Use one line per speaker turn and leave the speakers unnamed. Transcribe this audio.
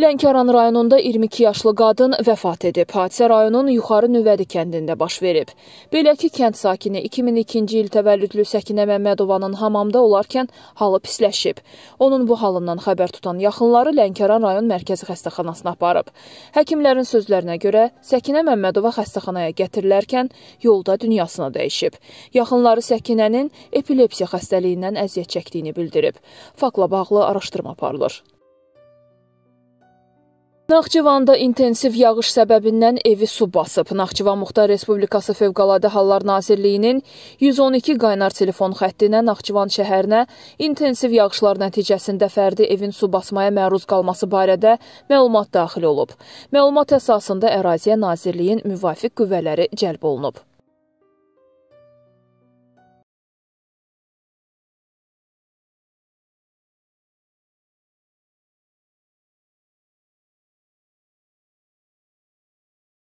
Lənkəran rayonunda 22 yaşlı qadın vəfat edib. Hadisə rayonun Yuxarı Nüvədi kəndində baş verib. Belə ki, kənd sakini 2002-ci il təvəllüdlü Səkinə Məmmədovanın hamamda olarkən halı pisləşib. Onun bu halından xəbər tutan yaxınları Lənkəran rayon mərkəzi xəstəxanasına aparıb. Həkimlərin sözlərinə görə Səkinə Məmmədova xəstəxanaya gətirilərkən yolda dünyasını dəyişib. Yaxınları Səkinənin epilepsiya xəstəliyindən əziyyət çəkdiyini bildirib. Fakla bağlı araşdırma aparılır. Naxçıvanda intensiv yağış səbəbindən evi su basıb. Naxçıvan Muxtar Respublikası Fövqəladə Hallar Nazirliyinin 112 qaynar telefon xəttinə Naxçıvan şəhərinə intensiv yağışlar nəticəsində fərdi evin su basmaya məruz qalması barədə məlumat daxil olub. Məlumat əsasında əraziyə nazirliyin müvafiq qüvvələri cəlb olunub.